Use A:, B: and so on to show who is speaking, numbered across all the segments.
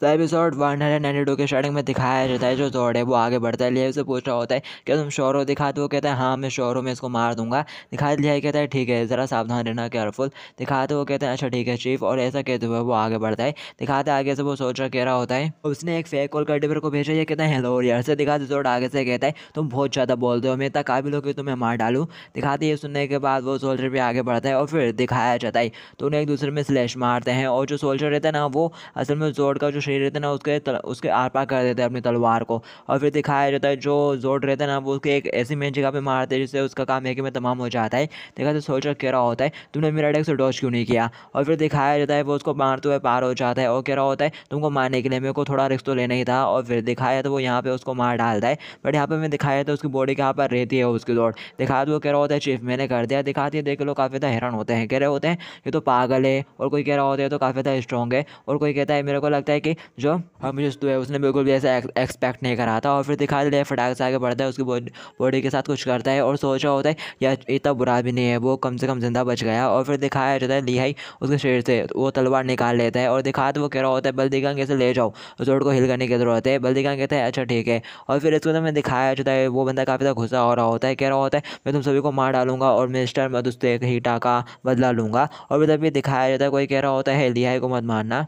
A: तो episode one hundred ninety two के starting में दिखाया जाता है जो जोड़ है वो आगे बढ़ता है लिया उसे पूछ रहा होता है क्या तुम शोर हो दिखा दो तो वो कहता है हाँ मैं शोर हूँ मैं इसको मार दूंगा दिखा लिया कहता है ठीक है ज़रा सावधान रहना केयरफुल दिखा तो वो कहते हैं अच्छा ठीक है चीफ और ऐसा कहते हुए वो आगे बढ़ता है दिखाते आगे से वो सोच रहा कह रहा होता है उसने एक फेक कॉल कर डिपर को भेजा ये कहता है हेलो यार से दिखा जोड़ आगे से कहता है तुम बहुत ज़्यादा बोलते हो मैं इतना काबिल हो कि तुम्हें मार डालूँ दिखाते ये सुनने के बाद वो सोल्जर भी आगे बढ़ता है और फिर दिखाया जाता है तो उन्हें एक दूसरे में स्लैश मारते हैं और जो सोल्जर रहता है ना वो असल में जोड़ का जो शरीर रहता है ना उसके उसके आर पार कर देते हैं अपनी तलवार को और फिर दिखाया जाता है जो जोड रहता है ना वो उसके एक ऐसी मेन जगह पर मारते हैं जिससे उसका काम एक में तमाम हो जाता है देखा तो सोचा कह रहा होता है तुमने मेरा अटैक से डॉच क्यों नहीं किया और फिर दिखाया जाता है वो उसको मारते हुए पार हो जाता है और कह रहा होता है तुमको मारने के लिए मेरे को थोड़ा रिस्क तो लेना ही था और फिर दिखाया तो वो यहाँ पर उसको मार डालता है बट यहाँ पर मैं दिखाया था तो उसकी बॉडी कहाँ पर रहती है उसकी दौड़ दिखाया तो वो कह रहा होता है चीफ मैंने कर दिया दिखाती तो है देख लो काफ़ी ज़्यादा हैरान होते हैं कह रहे होते हैं ये तो पागल है और कोई कह रहा होता है तो काफ़ी ज़्यादा स्ट्रॉन्ग है और कोई कहता है मेरे को लगता है कि जो हम जो तो है उसने बिल्कुल भी ऐसा एक्सपेक्ट नहीं करा था और फिर दिखा देता है फटाक से आगे बढ़ता है उसकी बॉडी के साथ कुछ करता है और सोच रहा होता है या इतना बुरा भी नहीं है वो कम से कम जिंदा बच गया और फिर दिखाया जाता है लिहाई उसके शरीर से वो तलवार निकाल लेता है और दिखा तो वो कह रहा होता है बल्दी गंग कैसे ले जाओ जोड़ को हिल करने की ज़रूरत है बल्दी गंग कहता है अच्छा ठीक है और फिर इसको तो दिखाया जाता है वो बंदा काफ़ी ज़्यादा गुस्सा हो रहा होता है कह रहा होता है मैं तुम सभी को मार डालूंगा और मिस्टर एक हीटा का बदला लूँगा और तभी दिखाया जाता है कोई कह रहा होता है लिहाई को मत मारना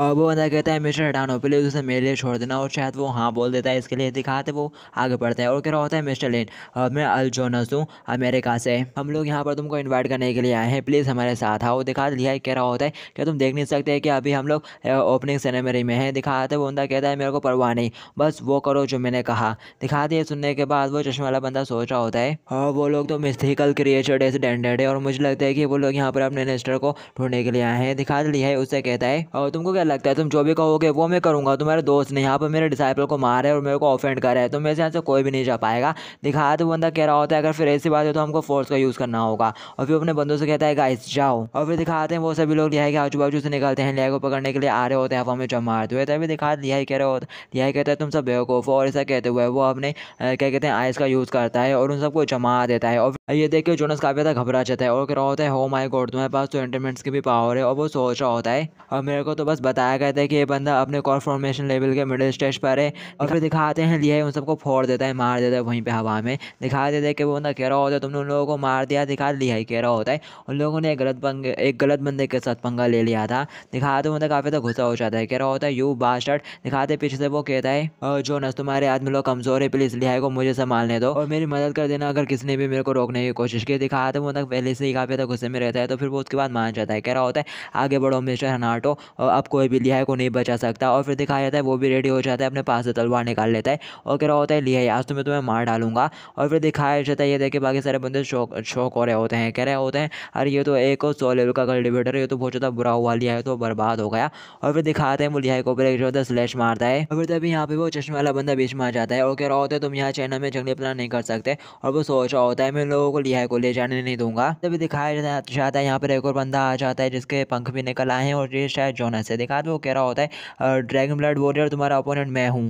A: और वो बंदा कहता है मिस्टर हटानो प्लीज़ उसे मेरे लिए छोड़ देना और शायद वो हाँ बोल देता है इसके लिए दिखाते वो आगे बढ़ता है और कह रहा होता है मिस्टर लेन और मैं अल जोनस हूँ अमेरिका से हम लोग यहाँ पर तुमको इन्वाइट करने के लिए आए हैं प्लीज़ हमारे साथ आओ दिखा लिया है कह रहा होता है क्या तुम देख नहीं सकते कि अभी हम लोग ओपनिंग सेनेमरी में हैं दिखाते वो बंदा कहता है मेरे को परवाह नहीं बस वो करो जो मैंने कहा दिखा दिए सुनने के बाद वो चश्मे वाला बंदा सोच रहा होता है और हाँ, वो लोग तो मिस्थिकल क्रिएटर है डेंडेड है और मुझे लगता है कि वो लोग यहाँ पर अपने मिनिस्टर को ढूंढने के लिए आए हैं दिखा दिया है उससे कहता है और तुमको क्या लगता है तुम जो भी कहोगे वो मैं करूँगा तुम्हारे दोस्त ने यहाँ पर मेरे डिसाइपल को मार है और मेरे को ऑफेंड है तो मेरे से यहाँ से कोई भी नहीं जा पाएगा दिखा तो बंदा कह रहा होता है अगर फिर ऐसी बात है तो हमको फोर्स का यूज़ करना होगा और फिर अपने बंदों से कहता है गाइस जाओ और फिर दिखाते हैं वो सभी लोग लिहाई के आजू बाजू से निकलते हैं लिहाई को पकड़ने के लिए आ रहे होते हैं हमें जब मारते हुए तभी दिखा लिहाई कह रहे होते लिहाई कहता है तुम सब बेवकूफ़ और ऐसा कहते हुए वो अपने क्या कहते हैं आइस का यूज़ करता है और उन सबको जमा देता है और ये देख के जोनस काफ़ी ज़्यादा घबरा जाता है और कह रहा होता है हो माई गॉड तुम्हारे पास तो एंटरमेंट्स की भी पावर है और वो सोच रहा होता है और मेरे को तो बस बताया गया था कि ये बंदा अपने कॉर फॉर्मेशन लेवल के मिडिल स्टेज पर है और फिर दिखाते हैं लिए उन सबको फोड़ देता है मार देता है वहीं पर हवा में दिखा देता है कि वो बंदा कह रहा होता है तुमने उन लोगों को मार दिया दिखा लिया ही कह रहा होता है उन लोगों ने एक गलत पंगे एक गलत बंदे के साथ पंगा ले लिया था दिखाते बंदा काफ़ी तो गुस्सा हो जाता है कह रहा होता है यू बास्टर्ड दिखाते पीछे से वो कहता है जो नस तुम्हारे आदमी लोग कमज़ोर है प्लीज़ लिहाई को मुझे संभालने दो और मेरी मदद कर देना अगर किसी ने भी मेरे को रोकने की कोशिश की दिखाते वो पहले से ही काफ़ी तो गुस्से में रहता है तो फिर वो उसके बाद मान जाता है कह रहा होता है आगे बढ़ो मिस्टर हनाटो अब कोई कोई भी लिहाय को नहीं बचा सकता और फिर दिखाया जाता है वो भी रेडी हो जाता है अपने पास से तलवार निकाल लेता है और कह रहा होता है लिहाई आज तो मैं तुम्हें मार डालूंगा और फिर दिखाया जाता है ये देखिए बाकी सारे बंदे शौक शौक हो रहे होते हैं कह रहे होते हैं अरे ये तो एक और सौ लेवल का कल्टिवेटर है ये तो बहुत ज़्यादा बुरा हुआ लिहाय तो बर्बाद हो गया और फिर दिखाते हैं वो लिहाई को ब्रेक एक जो होता है स्लैश मारता है और फिर तभी यहाँ पे वो चश्मे वाला बंदा बीच में आ जाता है और कह रहा होता है तुम यहाँ चाइना में जंगली प्लान नहीं कर सकते और वो सोच रहा होता है मैं लोगों को लिहाई को ले जाने नहीं दूंगा तभी दिखाया जाता है यहाँ पर एक और बंदा आ जाता है जिसके पंख भी निकल आए हैं और ये शायद जोना से दिखा साथ वो कह रहा होता है ड्रैगन ब्लड वॉरियर तुम्हारा अपोनेंट मैं हूँ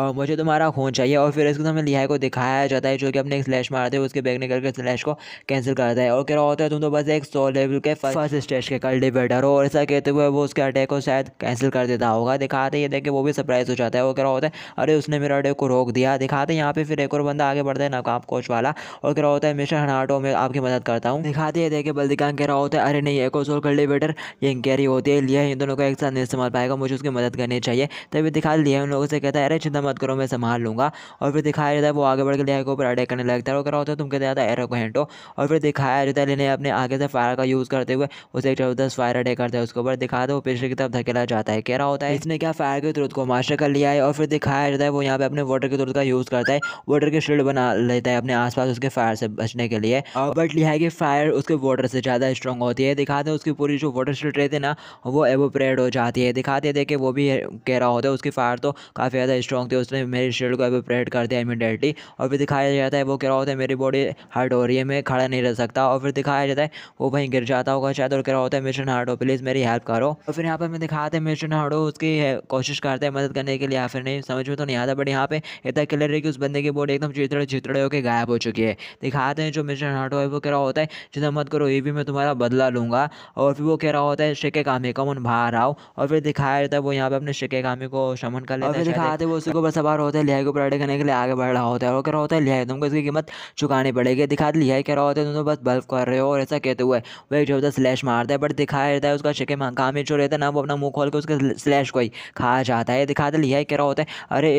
A: और मुझे तुम्हारा खून चाहिए और फिर इसको हमें लिहाई को दिखाया जाता है जो कि अपने एक स्लैश मारते हैं उसके बैग निकल के स्लैश को कैंसिल करता है और क्या रहा होता है तुम तो बस एक सौ लेवल के फर्स्ट स्टेज के डिबेटर हो और ऐसा कहते हुए वो उसके अटैक को शायद कैंसिल कर देता होगा दिखाते ये देखे वो भी सरप्राइज हो जाता है वो क्या होता है अरे उसने मेरे अटैक को रोक दिया दिखाते यहाँ पे फिर एक और बंदा आगे बढ़ता है नाकाम कोच वाला और कह रहा होता है मिस्टर हनाटो में आपकी मदद करता हूँ दिखाते ये देखे के बल्दिकान कह रहा होता है अरे नहीं एक और सोल कल्टिवेटर ये इंक्वायरी होती है लिया इन दोनों को एक साथ नहीं इस्तेमाल पाएगा मुझे उसकी मदद करनी चाहिए तभी दिखा लिया उन लोगों से कहता है अरे चिंता मत करो मैं संभाल लूँगा और फिर दिखाया जाता है वो आगे बढ़ के लिहाज के ऊपर अटैक करने लगता है और करा होता है तुम कहते जाता है एरो को हेंटो और फिर दिखाया जाता है लेने अपने आगे से फायर का यूज़ करते हुए उसे एक तरफ दस फायर अटैक करता है उसके ऊपर दिखा दो पेशे की तरफ धकेला जाता है कह रहा होता है इसने क्या फायर के तुरंत को मास्टर कर लिया है और फिर दिखाया जाता है वो यहाँ पे अपने वाटर के तुरंत का यूज़ करता है वाटर के शील्ड बना लेता है अपने आसपास उसके फायर से बचने के लिए बट लिया है कि फायर उसके वाटर से ज़्यादा स्ट्रॉन्ग होती है दिखाते हैं उसकी पूरी जो वाटर शील्ड रहती है ना वो एवोपरेट हो जाती है दिखाते देखे वो भी कह रहा होता है उसकी फायर तो काफ़ी ज़्यादा स्ट्रॉन्ग तो होती है उसने मेरे शरीर को एवोपरेट कर दिया इमीडिएटली और फिर दिखाया जाता है वो क्या होता है मेरी बॉडी हार्ड हो रही है मैं खड़ा नहीं रह सकता और फिर दिखाया जाता है वो वहीं गिर जाता होगा शायद और क्या होता है मिशन हार्डो प्लीज़ मेरी हेल्प करो और फिर यहाँ पर मैं दिखाते हैं मिशन हार्ट उसकी कोशिश करते हैं मदद करने के लिए या फिर नहीं समझ में तो नहीं आता बट यहाँ पर इतना क्लियर है कि उस बंदे की बॉडी एकदम चितड़े चितड़े होकर गायब हो चुकी है दिखाते हैं जो मिशन हार्ट है वो कह रहा होता है जितना मत करो ये भी मैं तुम्हारा बदला लूँगा और फिर वो कह रहा होता है शिके कामी कमन बाहर आओ और फिर दिखाया जाता है वो यहाँ पर अपने शिके कामी को शमन कर लेता है दिखाते हैं वो उसको ऊपर सवार होता है लिहाई को पराठे करने के लिए आगे बढ़ रहा होता है और कह रहा होता है लिहाई तुमको इसकी कीमत चुकानी पड़ेगी दिखा लिहाई कह रहा होता है दोनों तो बस बल्ब कर रहे हो और ऐसा कहते हुए वह एक जोरदार स्लैश मारता है बट दिखाया रहता है उसका शिकम कामिज जो रहता है ना वो अपना मुँह खोल के उसके स्लैश को ही खा जाता है दिखा दे लिहाई कह रहा होता है अरे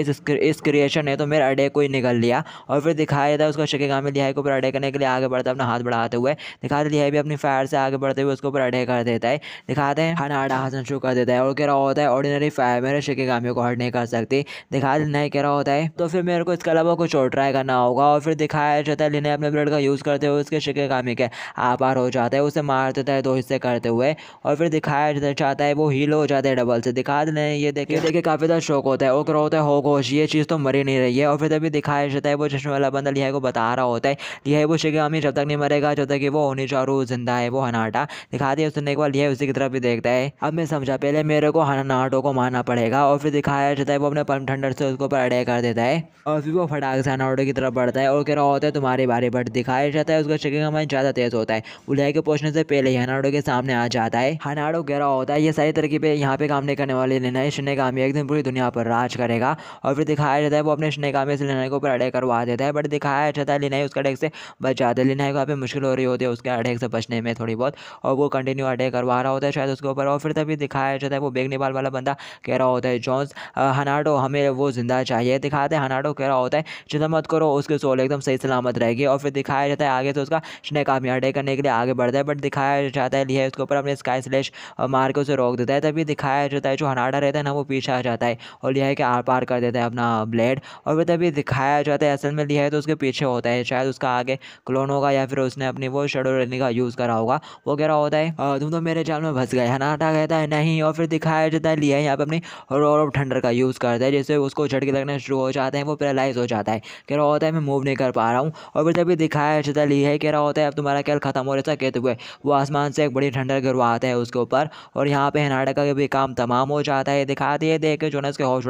A: इस क्रिएशन ने तो मेरा अडे को ही निकल लिया और फिर दिखाया जाता है उसका शिके काम लिहाई को ऊपर अडे करने के लिए आगे बढ़ता है अपना हाथ बढ़ाते हुए दिखा दे लिहाई भी अपनी फायर से आगे बढ़ते हुए उसके ऊपर अडे कर देता है दिखाते हैं हनाडा हंसना शुरू कर देता है और कह रहा होता है ऑर्डिनरी फायर मेरे शिके को हट नहीं कर सकती दिखा इलाज नहीं करा होता है तो फिर मेरे को इसके अलावा कुछ और ट्राई करना होगा और फिर दिखाया जाता है लेने अपने ब्लड का यूज़ करते हुए उसके शिके कामी के आपार हो जाता है उसे मार देता है दो हिस्से करते हुए और फिर दिखाया चाहता है वो हील हो जाता है डबल से दिखा देने ये देखिए देखिए काफ़ी ज़्यादा शौक होता है ओक होता है हो गोश ये चीज़ तो मरी नहीं रही है और फिर तभी दिखाया जाता है वो चश्मे वाला बंदा लिहाई को बता रहा होता है लिहाई वो कामी जब तक नहीं मरेगा जब तक कि वो होनी चारू जिंदा है वो हनाटा दिखा दिया उसने एक बार लिया उसी की तरफ भी देखता है अब मैं समझा पहले मेरे को हनाटो को मारना पड़ेगा और फिर दिखाया जाता है वो अपने परम ठंडर से तो उसको ऊपर कर देता है और फिर वो फटाक से अनाउडो की तरफ बढ़ता है और कह रहा होता है तुम्हारी बारी बट दिखाया जाता है उसका शकिंग हमें ज़्यादा तेज़ होता है उलह के पहुँचने से पहले ही अनाडो के सामने आ जाता है हनाडो कह रहा होता है ये सारी तरकीबें यहाँ पे काम नहीं करने वाले लेना है शनि शिनेगामी एक दिन पूरी दुनिया पर राज करेगा और फिर दिखाया जाता है वो अपने शनि शिनेगामी से लिनाई को ऊपर करवा देता है बट दिखाया जाता है लेनाई उसका अटैक से बच जाता है लेनाई को यहाँ पे मुश्किल हो रही होती है उसके अटैक से बचने में थोड़ी बहुत और वो कंटिन्यू अटैक करवा रहा होता है शायद उसके ऊपर और फिर तभी दिखाया जाता है वो बेग नेपाल वाला बंदा कह रहा होता है जॉन्स हनाडो हमें वो वो ज़िंदा चाहिए दिखाते हैं हनाडो कह रहा होता है चिंता मत करो उसकी सोल एकदम सही सलामत रहेगी और फिर दिखाया जाता है आगे से उसका स्नेक कामयाब करने के लिए आगे बढ़ता है बट दिखाया जाता है लिया उसके ऊपर अपने स्काई स्लेश मार के उसे रोक देता है तभी दिखाया जाता है जो हनाडा रहता है ना वो पीछे आ जाता है और लिहाय के आर पार कर देता है अपना ब्लेड और फिर तभी दिखाया जाता है असल में लिहाय तो उसके पीछे होता है शायद उसका आगे क्लोन होगा या फिर उसने अपनी वो शेडो रहने का यूज़ करा होगा वो कह रहा होता है तुम तो मेरे जाल में फंस गए हनाडा कहता है नहीं और फिर दिखाया जाता है लिया यहाँ पर अपनी रोल ऑफ ठंडर का यूज़ करता है जैसे उस उसको झटके लगना शुरू हो जाते हैं वो पैरालाइज हो जाता है कह रहा होता है मैं मूव नहीं कर पा रहा हूँ और फिर तभी दिखाया जाता ली है कह रहा होता है अब तुम्हारा खेल खत्म हो रहा था कहते हुए वो आसमान से एक बड़ी ठंडर गिरवाता है उसके ऊपर और यहाँ पे हनाडका का भी काम तमाम हो जाता है दिखाते हैं देख के जो उसके होश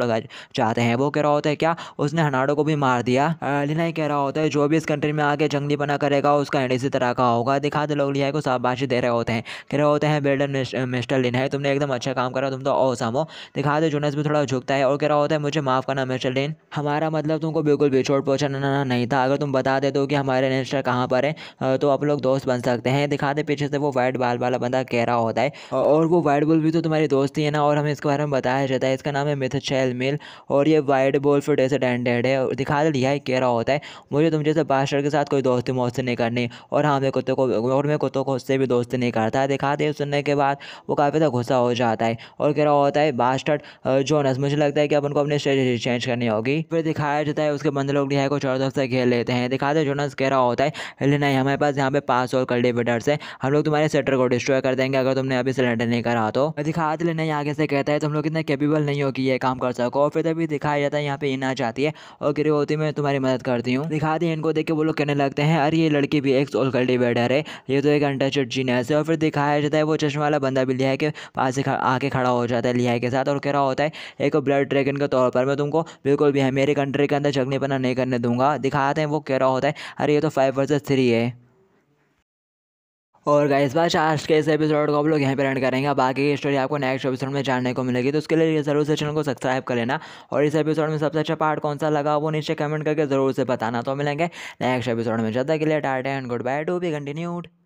A: जाते हैं वो कह रहा होता है क्या उसने हनाडो को भी मार दिया ही कह रहा होता है जो भी इस कंट्री में आके जंगली बना करेगा उसका एंड इसी तरह का होगा दिखाते लोग लिहाई को शाबाशी दे रहे होते हैं कह रहे होते हैं बिल्डर मिस्टर लिनाई तुमने एकदम अच्छा काम करा तुम तो औसम हो दिखाते दे है भी थोड़ा झुकता है और कह रहा होता है मुझे माफ़ करना मिस्टर डेन हमारा मतलब तुमको बिल्कुल बेचोट पहुँचाना नहीं था अगर तुम बता दे दो कि हमारे रेंस्टर कहाँ पर है तो आप लोग दोस्त बन सकते हैं दिखा दे पीछे से वो वाइट बाल वाला बंदा कह रहा होता है और वो वाइट बॉल भी तो तुम्हारी दोस्त ही है ना और हमें इसके बारे में बताया जाता है इसका नाम है मिथ चैल मिल और ये वाइट बॉल फिर ऐसे डेंडेड है दिखा दे लिया कह रहा होता है मुझे तुम जैसे बादशर के साथ कोई दोस्ती मौत नहीं करनी और हाँ मैं कुत्ते को और मैं कुत्तों को उससे भी दोस्ती नहीं करता दिखा दे सुनने के बाद वो काफ़ी ज़्यादा गुस्सा हो जाता है और कह रहा होता है बास्टर्ड जोनस मुझे लगता है कि अपन को अपने स्टेज चीज़ चेंज करनी होगी फिर दिखाया जाता है उसके बंद लोग है को चारों तरफ से घेर लेते हैं दिखाते जोनस कह रहा होता है लेकिन नहीं हमारे पास यहाँ पे पास और कल्टिवेटर्स है हम लोग तुम्हारे सेटर को डिस्ट्रॉय कर देंगे अगर तुमने अभी सिलेंडर नहीं करा तो दिखाते लेना आगे से कहता है तुम लोग इतने कैपेबल नहीं हो कि ये काम कर सको और फिर तभी दिखाया जाता है यहाँ पे इना चाहती है और होती मैं तुम्हारी मदद करती हूँ दिखाती है इनको देख के वो लोग कहने लगते हैं अरे ये लड़की भी एक सोल कल्टिवेटर है ये तो एक अनटचड जीनियस है और फिर दिखाया जाता है वो चश्मा वाला बंदा भी लिया के पास आके खड़ा हो जाता है लिहाई के साथ और कह रहा होता है एक ब्लड ड्रैगन के तौर पर दूंगा तुमको बिल्कुल भी है मेरे कंट्री के अंदर जगनीपना नहीं करने दूंगा दिखाते हैं वो कह रहा होता है अरे ये तो फाइव वर्सेज थ्री है और गाइस इस बार आज के इस एपिसोड को आप लोग यहाँ पर एंड करेंगे बाकी की स्टोरी आपको नेक्स्ट एपिसोड में जानने को मिलेगी तो उसके लिए ज़रूर से चैनल को सब्सक्राइब कर लेना और इस एपिसोड में सबसे अच्छा पार्ट कौन सा लगा वो नीचे कमेंट करके ज़रूर से बताना तो मिलेंगे नेक्स्ट एपिसोड में जब तक के लिए tata and goodbye to be continued